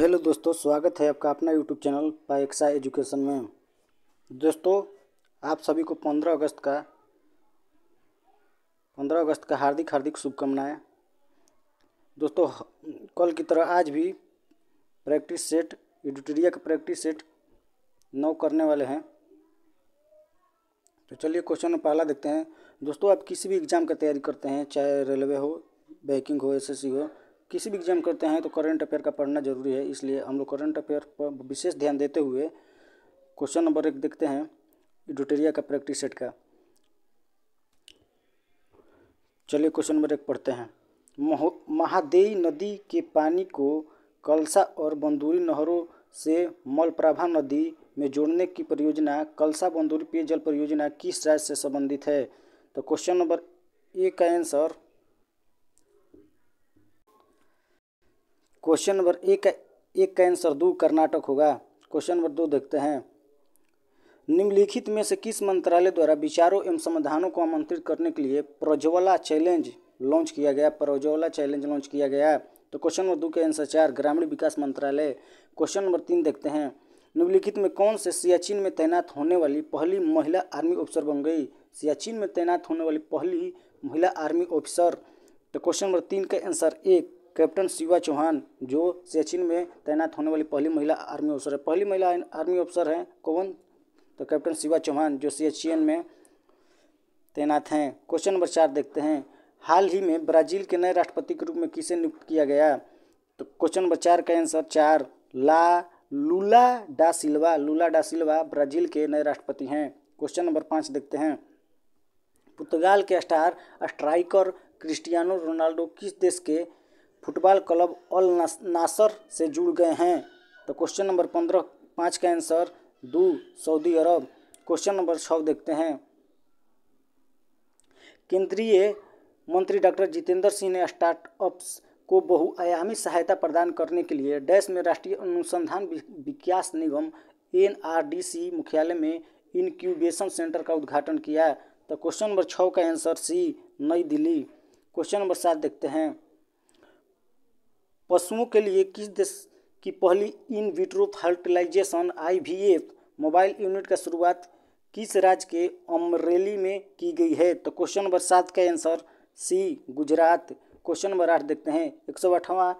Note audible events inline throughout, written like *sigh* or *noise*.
hello दोस्तों स्वागत है आपका अपना यूट्यूब चैनल पाएक्सा एजुकेशन में दोस्तों आप सभी को पंद्रह अगस्त का पंद्रह अगस्त का हार्दिक हार्दिक शुभकामनाएं दोस्तों कल की तरह आज भी प्रैक्टिस सेट एडिटोरिया का प्रैक्टिस सेट नौ करने वाले हैं तो चलिए क्वेश्चन पहला देखते हैं दोस्तों आप किसी भी एग्ज़ाम का तैयारी करते हैं चाहे रेलवे हो बैंकिंग हो एस हो किसी भी एग्जाम करते हैं तो करंट अफेयर का पढ़ना जरूरी है इसलिए हम लोग करंट अफेयर पर विशेष ध्यान देते हुए क्वेश्चन नंबर एक देखते हैं एडिटोरिया का प्रैक्टिस सेट का चलिए क्वेश्चन नंबर एक पढ़ते हैं महादेई नदी के पानी को कलसा और बंदूरी नहरों से मलप्रभा नदी में जोड़ने की परियोजना कलसा बंदूरी पेयजल परियोजना किस राज्य से संबंधित है तो क्वेश्चन नंबर ए का आंसर क्वेश्चन नंबर एक एक का आंसर दो कर्नाटक होगा क्वेश्चन नंबर दो देखते हैं निम्नलिखित में से किस मंत्रालय द्वारा विचारों एवं समाधानों को आमंत्रित करने के लिए प्रज्वला चैलेंज लॉन्च किया गया प्रज्वला चैलेंज लॉन्च किया गया तो क्वेश्चन नंबर दो के आंसर चार ग्रामीण विकास मंत्रालय क्वेश्चन नंबर तीन देखते हैं निम्नलिखित में कौन से सियाचिन में तैनात होने वाली पहली महिला आर्मी ऑफिसर बन गई सियाचिन में तैनात होने वाली पहली महिला आर्मी ऑफिसर तो क्वेश्चन नंबर तीन का आंसर एक कैप्टन शिवा चौहान जो सियाचिन में तैनात होने वाली पहली महिला आर्मी अफसर है पहली महिला आर्मी अफसर हैं कौन तो कैप्टन शिवा चौहान जो सियाचिन में तैनात हैं क्वेश्चन नंबर चार देखते हैं हाल ही में ब्राजील के नए राष्ट्रपति के रूप में किसे नियुक्त किया गया तो क्वेश्चन नंबर चार का आंसर चार ला लूला डा सिल्वा लूला डा सिल्वा ब्राजील के नए राष्ट्रपति हैं क्वेश्चन नंबर पाँच देखते हैं पुर्तगाल के स्टार स्ट्राइकर क्रिस्टियानो रोनाल्डो किस देश के फुटबॉल क्लब अल नासर से जुड़ गए हैं तो क्वेश्चन नंबर पंद्रह पाँच का आंसर दो सऊदी अरब क्वेश्चन नंबर छः देखते हैं केंद्रीय मंत्री डॉक्टर जितेंद्र सिंह ने स्टार्टअप्स को बहुआयामी सहायता प्रदान करने के लिए डैश में राष्ट्रीय अनुसंधान विकास निगम एन मुख्यालय में इनक्यूबेशन सेंटर का उद्घाटन किया तो क्वेश्चन नंबर छः का आंसर सी नई दिल्ली क्वेश्चन नंबर सात देखते हैं पशुओं के लिए किस देश की पहली in vitro fertilization F mobile unit का शुरुआत किस राज्य के अमरेली में की गई है तो क्वेश्चन नंबर सात का answer C Gujarat question number आठ देखते हैं एक सौ अठवा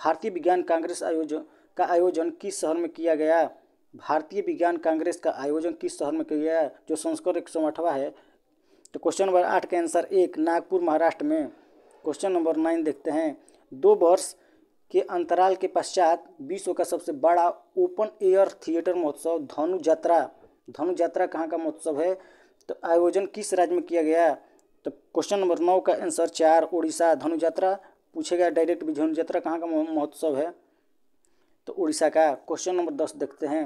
भारतीय विज्ञान कांग्रेस आयोजन का आयोजन किस शहर में किया गया भारतीय विज्ञान कांग्रेस का आयोजन किस शहर में किया गया जो संस्कृत एक सौ अठवा है तो क्वेश्चन नंबर आठ का आंसर एक नागपुर महाराष्ट्र में क्वेश्चन नंबर नाइन देखते हैं दो वर्ष के अंतराल के पश्चात विश्व का सबसे बड़ा ओपन एयर थिएटर महोत्सव धनु यात्रा धनु यात्रा कहाँ का महोत्सव है तो आयोजन किस राज्य में किया गया तो क्वेश्चन नंबर नौ का आंसर चार उड़ीसा धनु यात्रा पूछे गया डायरेक्ट भी धनु यात्रा कहाँ का महोत्सव है तो उड़ीसा का क्वेश्चन नंबर दस देखते हैं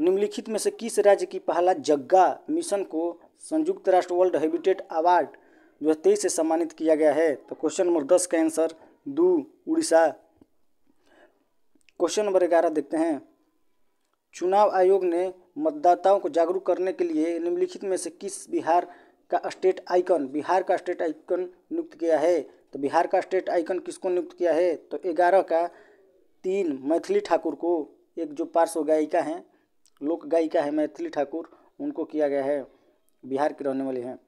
निम्नलिखित में से किस राज्य की पहला जग्गा मिशन को संयुक्त राष्ट्र वर्ल्ड हैबिटेट अवार्ड दो तेईस से सम्मानित किया गया है तो क्वेश्चन नंबर दस का आंसर दू उड़ीसा क्वेश्चन नंबर ग्यारह देखते हैं चुनाव आयोग ने मतदाताओं को जागरूक करने के लिए निम्नलिखित में से किस बिहार का स्टेट आइकन बिहार का स्टेट आइकन नियुक्त किया है तो बिहार का स्टेट आइकन किसको नियुक्त किया है तो ग्यारह का तीन मैथिली ठाकुर को एक जो पार्श्व गायिका हैं लोक गायिका है मैथिली ठाकुर उनको किया गया है बिहार के रहने वाले हैं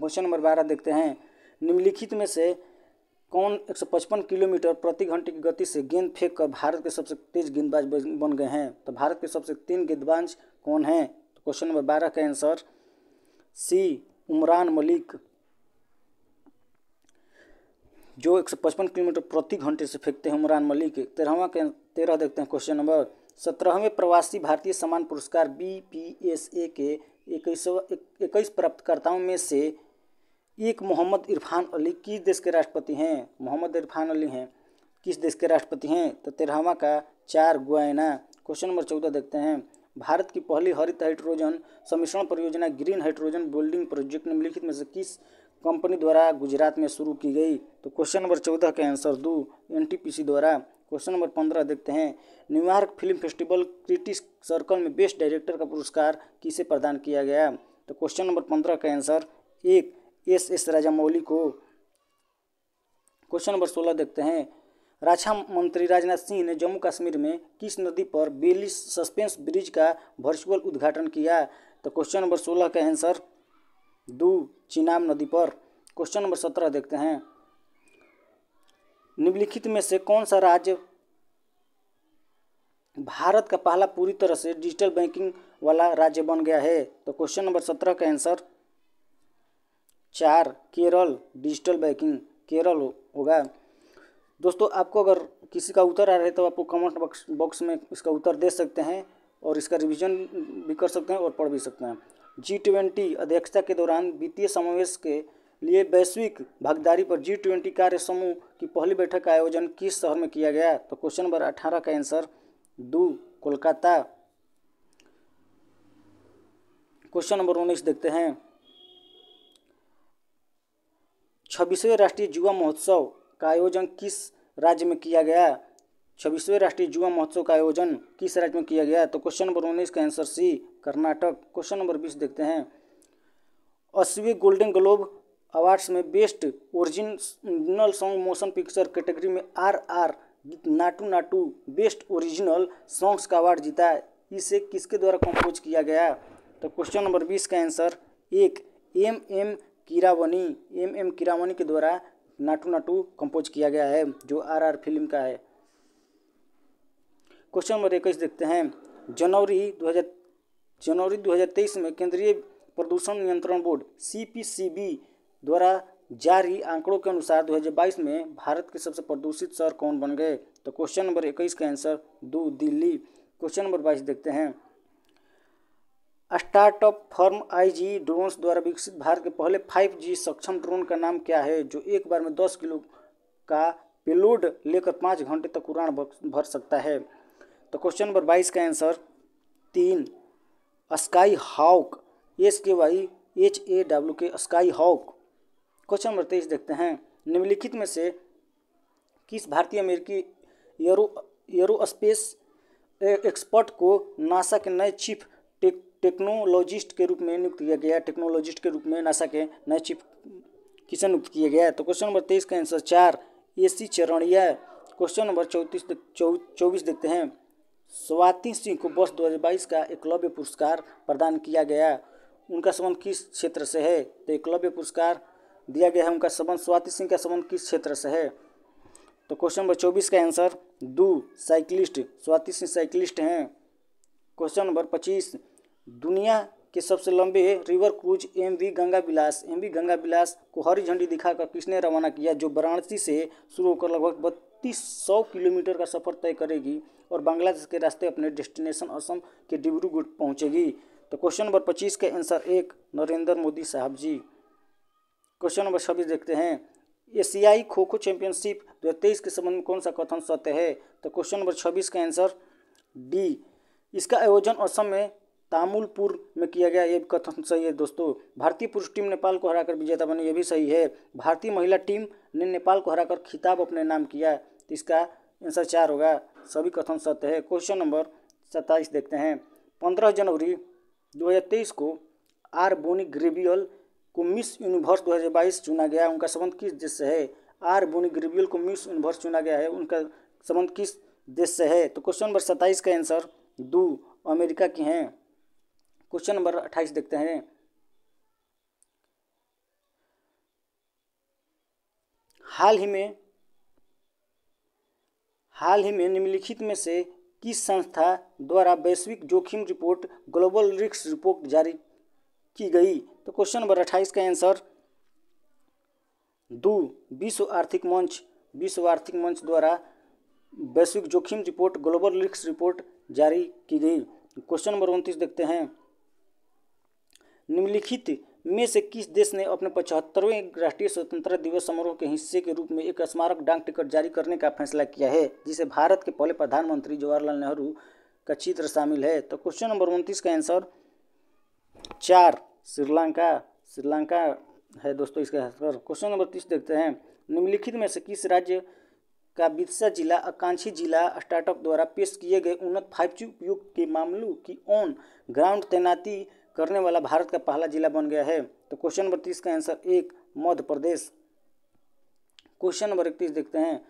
क्वेश्चन नंबर बारह देखते हैं निम्नलिखित में से कौन 155 किलोमीटर प्रति घंटे की गति से गेंद फेंक कर भारत के सबसे तेज गेंदबाज बन गए हैं तो भारत के सबसे तीन गेंदबाज कौन हैं तो क्वेश्चन नंबर बारह का आंसर सी उमरान मलिक जो 155 किलोमीटर प्रति घंटे से फेंकते हैं उमरान मलिक तेरहवा के तेरह देखते हैं क्वेश्चन नंबर सत्रहवें प्रवासी भारतीय सम्मान पुरस्कार बी पी एस ए के इक्कीस इक्कीस प्राप्तकर्ताओं में से एक मोहम्मद इरफान अली किस देश के राष्ट्रपति हैं मोहम्मद इरफान अली हैं किस देश के राष्ट्रपति हैं तो तेरहवा का चार गुआना क्वेश्चन नंबर चौदह देखते हैं भारत की पहली हरित हाइड्रोजन सम्मिश्रण परियोजना ग्रीन हाइड्रोजन बिल्डिंग प्रोजेक्ट निम्नलिखित में से किस कंपनी द्वारा गुजरात में शुरू की गई तो क्वेश्चन नंबर चौदह का आंसर दो एनटीपीसी द्वारा क्वेश्चन नंबर पंद्रह देखते हैं New York film festival critics circle में बेस्ट डायरेक्टर का पुरस्कार किसे प्रदान किया गया तो क्वेश्चन नंबर पंद्रह का आंसर एक एस एस राजामौली को क्वेश्चन नंबर सोलह देखते हैं रक्षा मंत्री राजनाथ सिंह ने जम्मू कश्मीर में किस नदी पर बेली सस्पेंस ब्रिज का वर्चुअल उद्घाटन किया तो क्वेश्चन नंबर सोलह का आंसर दो चिनाब नदी पर क्वेश्चन नंबर सत्रह देखते हैं निम्नलिखित में से कौन सा राज्य भारत का पहला पूरी तरह से डिजिटल बैंकिंग वाला राज्य बन गया है तो क्वेश्चन नंबर सत्रह का आंसर चार केरल डिजिटल बैंकिंग केरल होगा दोस्तों आपको अगर किसी का उत्तर आ रहा है तो आपको कमेंट बॉक्स बॉक्स में इसका उत्तर दे सकते हैं और इसका रिवीजन भी कर सकते हैं और पढ़ भी सकते हैं जी ट्वेंटी अध्यक्षता के दौरान वित्तीय समावेश के लिए वैश्विक भागीदारी पर जी ट्वेंटी कार्य समूह की पहली बैठक का आयोजन किस शहर में किया गया तो क्वेश्चन नंबर अठारह का आंसर दो कोलकाता क्वेश्चन नंबर उन्नीस देखते हैं छब्बीसवें राष्ट्रीय युवा महोत्सव का आयोजन किस राज्य में किया गया छब्बीसवें राष्ट्रीय युवा महोत्सव का आयोजन किस राज्य में किया गया तो क्वेश्चन नंबर उन्नीस का answer C Karnataka question number बीस देखते हैं अस्वी गोल्डन ग्लोब अवार्ड्स में best original song motion picture category में R R Naatu Naatu best original songs का अवार्ड जीता है इसे किसके द्वारा कंपोज किया गया तो क्वेश्चन नंबर बीस का आंसर एक M M Keeravani M M Keeravani के द्वारा नाटू नाटू कंपोज किया गया है जो आर आर फिल्म का है क्वेश्चन नंबर इक्कीस देखते हैं जनवरी दो जनवरी दो में केंद्रीय प्रदूषण नियंत्रण बोर्ड सी द्वारा जारी आंकड़ों के अनुसार 2022 में भारत के सबसे प्रदूषित शहर कौन बन गए तो क्वेश्चन नंबर इक्कीस का आंसर दो दिल्ली क्वेश्चन नंबर बाईस देखते हैं स्टार्टअप फर्म आईजी ड्रोन्स द्वारा विकसित भारत के पहले 5G सक्षम ड्रोन का नाम क्या है जो एक बार में 10 किलो का पेलोड लेकर पाँच घंटे तक उड़ान भर सकता है तो क्वेश्चन नंबर बाईस का आंसर तीन Skyhawk S K Y H A W K Skyhawk question number तेईस देखते हैं निम्नलिखित में से किस भारतीय अमेरिकी यरो एरोस्पेस एक्सपर्ट को नासा के नए चीफ टेक टेक्नोलॉजिस्ट के रूप में नियुक्त किया गया टेक्नोलॉजिस्ट के रूप में नासा के नए चीफ किसे नियुक्त किया गया है तो क्वेश्चन नंबर तेईस का आंसर चार ए सी चरणिया क्वेश्चन नंबर चौंतीस चौबीस देखते हैं स्वाति सिंह को वर्ष बाईस का एकलव्य पुरस्कार प्रदान किया गया उनका संबंध किस क्षेत्र से है तो एकलव्य पुरस्कार दिया गया है उनका संबंध स्वाति सिंह का संबंध किस क्षेत्र से है तो क्वेश्चन नंबर चौबीस का answer two cyclist Swati Singh cyclist हैं क्वेश्चन नंबर पच्चीस दुनिया के सबसे लंबे river cruise M V Ganga Vilas M V Ganga Vilas को हरी झंडी दिखाकर किसने रवाना किया जो वाराणसी से शुरू होकर लगभग बत्तीस सौ किलोमीटर का सफर तय करेगी और बांग्लादेश के रास्ते अपने डेस्टिनेशन असम के डिब्रूगढ़ पहुंचेगी तो क्वेश्चन नंबर पच्चीस का आंसर एक नरेंद्र मोदी साहब जी क्वेश्चन नंबर छब्बीस देखते हैं एशियाई खो खो चैंपियनशिप दो हज़ार तेईस के संबंध में कौन सा कथन सत्य है तो क्वेश्चन नंबर छब्बीस का आंसर डी इसका आयोजन असम में तामुलपुर में किया गया ये कथन सही है दोस्तों भारतीय पुरुष टीम नेपाल को हराकर विजेता बनी ये भी सही है भारतीय महिला टीम ने नेपाल को हराकर खिताब अपने नाम किया तो इसका आंसर चार होगा सभी कथन सत्य है क्वेश्चन नंबर सत्ताईस देखते हैं पंद्रह जनवरी 2023 को आर बोनी ग्रेबियल को मिस यूनिवर्स 2022 चुना गया उनका संबंध किस देश से है आर बुनी ग्रिबियल को मिस यूनिवर्स चुना गया है उनका संबंध किस देश से है तो क्वेश्चन नंबर सत्ताईस का आंसर दो अमेरिका की हैं क्वेश्चन नंबर अट्ठाईस देखते हैं हाल ही में हाल ही में निम्नलिखित में से किस संस्था द्वारा वैश्विक जोखिम रिपोर्ट ग्लोबल रिक्स रिपोर्ट जारी की गई तो क्वेश्चन नंबर अट्ठाईस का आंसर दो विश्व आर्थिक मंच विश्व आर्थिक मंच द्वारा वैश्विक जोखिम रिपोर्ट ग्लोबल रिस्क रिपोर्ट जारी की गई क्वेश्चन नंबर उनतीस देखते हैं निम्नलिखित में से किस देश ने अपने पचहत्तरवें राष्ट्रीय स्वतंत्रता दिवस समारोह के हिस्से के रूप में एक स्मारक डाक टिकट जारी करने का फैसला किया है जिसे भारत के पहले प्रधानमंत्री जवाहरलाल नेहरू का चित्र शामिल है तो क्वेश्चन नंबर उनतीस का आंसर चार श्रीलंका श्रीलंका है दोस्तों इसका पर क्वेश्चन नंबर तीस देखते हैं निम्नलिखित में से किस राज्य का बिदसा जिला आकांक्षी जिला स्टार्टअप द्वारा पेश किए गए उन्नत फाइव जी उपयोग के मामलों की ऑन ग्राउंड तैनाती करने वाला भारत का पहला जिला बन गया है तो क्वेश्चन नंबर तीस का आंसर एक मध्य प्रदेश क्वेश्चन नंबर इकतीस देखते हैं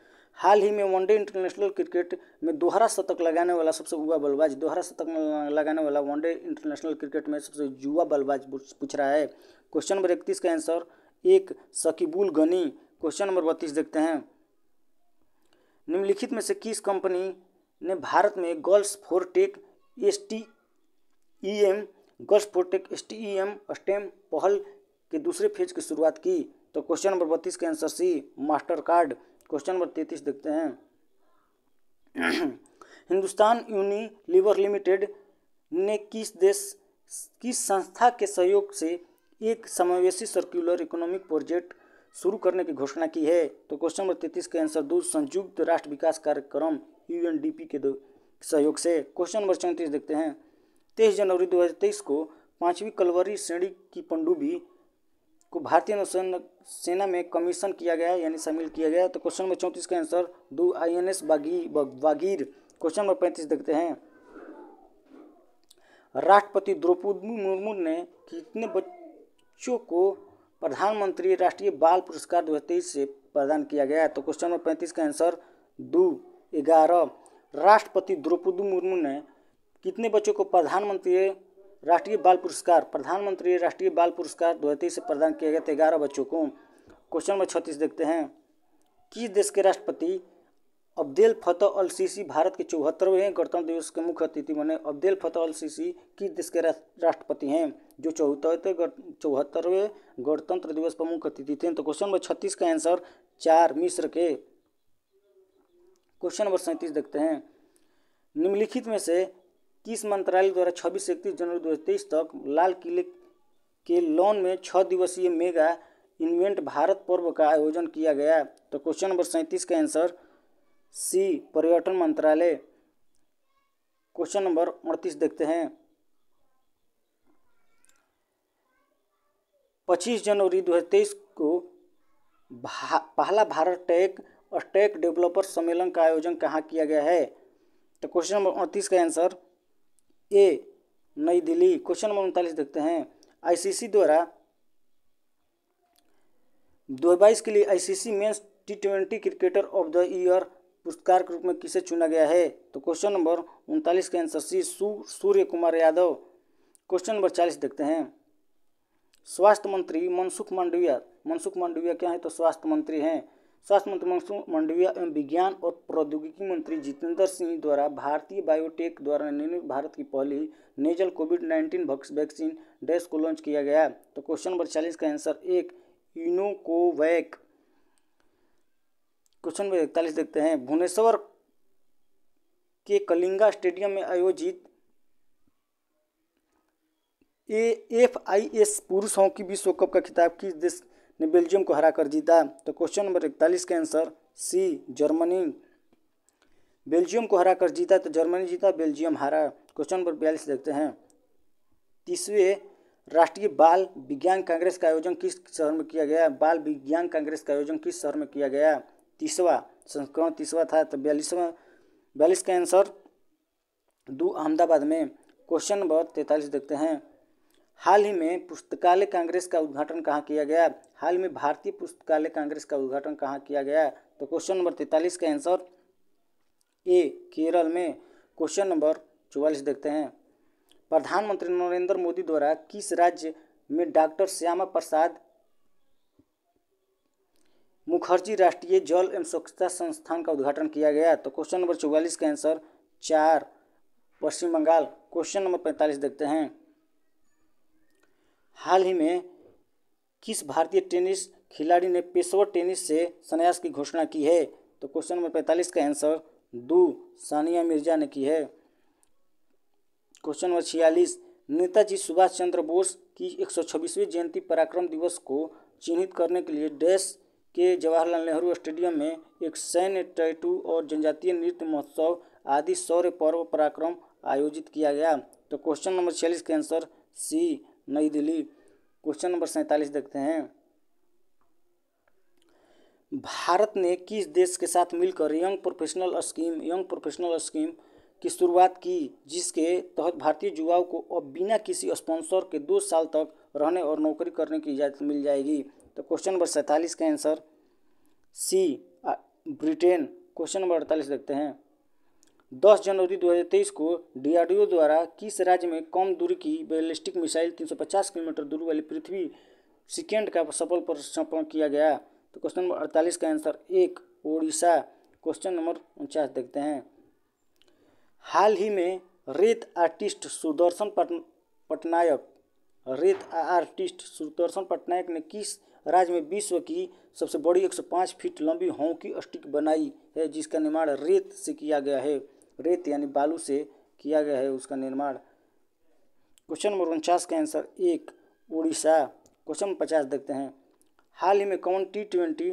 हाल ही में वनडे इंटरनेशनल क्रिकेट में दोहरा शतक लगाने वाला सबसे युवा बल्लेबाज दोहरा शतक लगाने वाला वनडे इंटरनेशनल क्रिकेट में सबसे युवा बल्लेबाज पूछ रहा है क्वेश्चन नंबर इकतीस का आंसर एक सकीबुल गनी क्वेश्चन नंबर बत्तीस देखते हैं निम्नलिखित में से किस कंपनी ने भारत में girls for tech S T E M girls for tech S T E M STEM पहल के दूसरे फेज की शुरुआत की तो क्वेश्चन नंबर बत्तीस का answer C Mastercard question number तैतीस देखते हैं *clears throat* हिंदुस्तान यूनिलीवर लिमिटेड ने किस देश किस संस्था के सहयोग से एक समावेशी सर्कुलर इकोनॉमिक प्रोजेक्ट शुरू करने की घोषणा की है तो क्वेश्चन नंबर तैतीस का आंसर दो संयुक्त राष्ट्र विकास कार्यक्रम यूएनडीपी के सहयोग से क्वेश्चन नंबर चौंतीस देखते हैं तेईस जनवरी 2023 को पांचवी कलवरी श्रेणी की पंडुबी को भारतीय नौसेना में कमीशन किया गया यानी शामिल किया गया तो क्वेश्चन नंबर चौंतीस का आंसर दो आई एन एस बागी क्वेश्चन नंबर पैंतीस देखते हैं राष्ट्रपति द्रौपदी मुर्मू ने कितने बच्चों को प्रधानमंत्री राष्ट्रीय बाल पुरस्कार दो से प्रदान किया गया तो क्वेश्चन नंबर पैंतीस का आंसर दो ग्यारह राष्ट्रपति द्रौपदी मुर्मू ने कितने बच्चों को प्रधानमंत्री राष्ट्रीय बाल पुरस्कार प्रधानमंत्री राष्ट्रीय बाल पुरस्कार दो से प्रदान किए गए थे ग्यारह बच्चों को क्वेश्चन नंबर छत्तीस देखते हैं किस देश के राष्ट्रपति अब्देल फतह अल सीसी भारत के चौहत्तरवें गणतंत्र दिवस के मुख्य अतिथि बने अब्देल फतह अल सीसी किस देश के राष्ट्रपति हैं जो चौहत्तरवे चौहत्तरवें गणतंत्र दिवस पर मुख्य अतिथि थे तो क्वेश्चन नंबर छत्तीस का आंसर चार मिस्र के क्वेश्चन नंबर सैंतीस देखते हैं निम्नलिखित में से किस मंत्रालय द्वारा छब्बीस इकतीस जनवरी दो तक लाल किले के लॉन में छः दिवसीय मेगा इन्वेंट भारत पर्व का आयोजन किया गया तो क्वेश्चन नंबर सैंतीस का आंसर सी पर्यटन मंत्रालय क्वेश्चन नंबर अड़तीस देखते हैं पच्चीस जनवरी 2023 को भा, पहला भारत टेक और टेक डेवलपर सम्मेलन का आयोजन कहाँ किया गया है तो क्वेश्चन नंबर अड़तीस का आंसर ए नई दिल्ली क्वेश्चन नंबर उनतालीस देखते हैं आईसीसी द्वारा दो बाईस के लिए ICC men's T twenty cricketer of the year पुरस्कार के रूप में किसे चुना गया है तो क्वेश्चन नंबर उनतालीस का answer C Suryakumar Yadav question number चालीस देखते हैं स्वास्थ्य मंत्री मनसुख मांडविया मनसुख मांडविया क्या है तो स्वास्थ्य मंत्री हैं स्वास्थ्य मंत्री मनसुख मांडविया एवं विज्ञान और प्रौद्योगिकी मंत्री जितेंद्र सिंह द्वारा भारतीय बायोटेक द्वारा निर्मित भारत की पहली nasal covid nineteen vaccine dash को लॉन्च किया गया तो क्वेश्चन नंबर चालीस का आंसर एक इनोकोवैक क्वेश्चन नंबर इकतालीस देखते हैं भुवनेश्वर के कलिंगा स्टेडियम में आयोजित ए एफ आई एस पुरुष हॉकी विश्व कप का खिताब किस देश ने बेल्जियम को हरा कर जीता तो क्वेश्चन नंबर इकतालीस का आंसर सी जर्मनी बेल्जियम को हरा कर जीता तो जर्मनी जीता बेल्जियम हारा क्वेश्चन नंबर बयालीस देखते हैं तीसवें राष्ट्रीय बाल विज्ञान कांग्रेस का आयोजन किस शहर में किया गया बाल विज्ञान कांग्रेस का आयोजन किस शहर में किया गया तीसवा संस्करण तीसवा था तो बयालीसवा बयालीस का आंसर दो अहमदाबाद में क्वेश्चन नंबर तैंतालीस देखते हैं हाल ही में पुस्तकालय कांग्रेस का उद्घाटन कहाँ किया गया हाल में भारतीय पुस्तकालय कांग्रेस का उद्घाटन कहाँ किया गया तो क्वेश्चन नंबर तैंतालीस का आंसर ए केरल में क्वेश्चन नंबर चौवालीस देखते हैं प्रधानमंत्री नरेंद्र मोदी द्वारा किस राज्य में डॉक्टर श्यामा प्रसाद मुखर्जी राष्ट्रीय जल एवं स्वच्छता संस्थान का उद्घाटन किया गया तो क्वेश्चन नंबर चौवालीस का आंसर चार पश्चिम बंगाल क्वेश्चन नंबर पैंतालीस देखते हैं हाल ही में किस भारतीय टेनिस खिलाड़ी ने पेशवर टेनिस से संन्यास की घोषणा की है तो क्वेश्चन नंबर पैंतालीस का आंसर दो सानिया मिर्जा ने की है क्वेश्चन नंबर छियालीस नेताजी सुभाष चंद्र बोस की एक सौ छब्बीसवीं जयंती पराक्रम दिवस को चिन्हित करने के लिए डैश के जवाहरलाल नेहरू स्टेडियम में एक सैन्य टैटू और जनजातीय नृत्य महोत्सव आदि शौर्य पर्व पराक्रम आयोजित किया गया तो क्वेश्चन नंबर छियालीस का आंसर सी नई दिल्ली क्वेश्चन नंबर सैंतालीस देखते हैं भारत ने किस देश के साथ मिलकर young professional scheme young professional scheme की शुरुआत की जिसके तहत भारतीय युवाओं को अब बिना किसी स्पॉन्सर के दो साल तक रहने और नौकरी करने की इजाज़त मिल जाएगी तो क्वेश्चन नंबर सैंतालीस का answer C Britain question number अड़तालीस देखते हैं दस जनवरी 2023 को डीआरडीओ द्वारा किस राज्य में कम दूरी की बैलिस्टिक मिसाइल 350 किलोमीटर दूर वाली पृथ्वी सिकेंड का सफल प्रक्षेपण किया गया तो क्वेश्चन नंबर अड़तालीस का आंसर एक ओडिशा क्वेश्चन नंबर उनचास देखते हैं हाल ही में रेत आर्टिस्ट सुदर्शन पटनायक रेत आर्टिस्ट सुदर्शन पटनायक ने किस राज्य में विश्व की सबसे बड़ी 105 फीट लंबी हॉकी स्टिक बनाई है जिसका निर्माण रेत से किया गया है रेत यानी बालू से किया गया है उसका निर्माण क्वेश्चन नंबर उनचास का आंसर एक उड़ीसा क्वेश्चन नंबर पचास देखते हैं हाल ही में कौन टी ट्वेंटी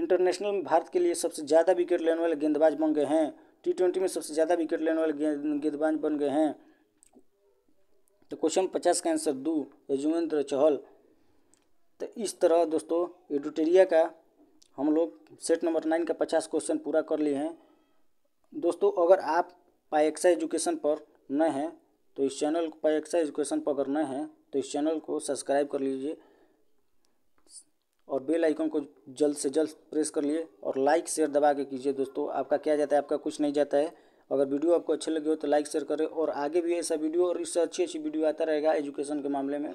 इंटरनेशनल में भारत के लिए सबसे ज़्यादा विकेट लेने वाले गेंदबाज बन गए हैं टी ट्वेंटी में सबसे ज़्यादा विकेट लेने वाले गेंदबाज बन गए हैं तो क्वेश्चन पचास का आंसर दो यजुवेंद्र चहल तो इस तरह दोस्तों एडिटेरिया का हम लोग सेट नंबर नाइन का पचास क्वेश्चन पूरा कर लिए हैं दोस्तों अगर आप पाएक्सा एजुकेशन पर नए हैं तो इस चैनल को एजुकेशन पर अगर नए हैं तो इस चैनल को सब्सक्राइब कर लीजिए और बेल आइकन को जल्द से जल्द प्रेस कर लिए और लाइक शेयर दबा के कीजिए दोस्तों आपका क्या जाता है आपका कुछ नहीं जाता है अगर वीडियो आपको अच्छे लगे हो तो लाइक शेयर करें और आगे भी ऐसा वीडियो और इससे अच्छी अच्छी वीडियो आता रहेगा एजुकेशन के मामले में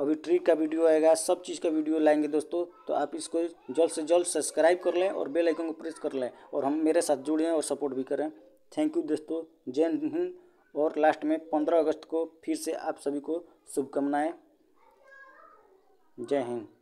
अभी ट्रिक का वीडियो आएगा सब चीज़ का वीडियो लाएंगे दोस्तों तो आप इसको जल्द से जल्द सब्सक्राइब कर लें और बेल आइकन को प्रेस कर लें और हम मेरे साथ जुड़ें और सपोर्ट भी करें थैंक यू दोस्तों जय हिंद और लास्ट में पंद्रह अगस्त को फिर से आप सभी को शुभकामनाएँ जय हिंद